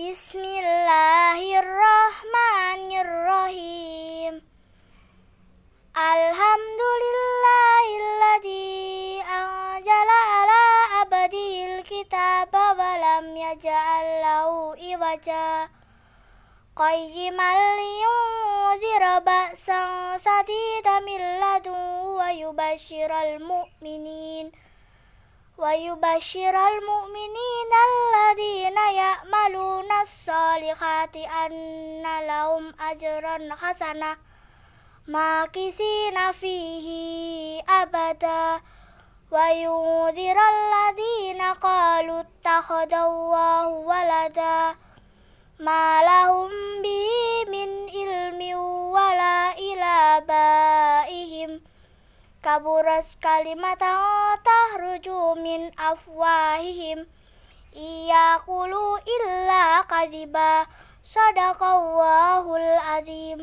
Bismillahirrahmanirrahim Alhamdulillahilladzi anjala ala abadil kitaba walam yaj'al lahu iwaja qayyiman liyunzira ba'san sadida min ladun wa yubashiral mu'minin wa yubashiral mu'minin salihati anna lahum ajran hasanah makisina fihi abada wa yudhiral ladina qalu takhadallahu walada ma lahum bi min ilmi wala ila baihim kaburas kalimatan tahruju min afwahihim iya kulu illa kaziba. Sadaqallahul azim.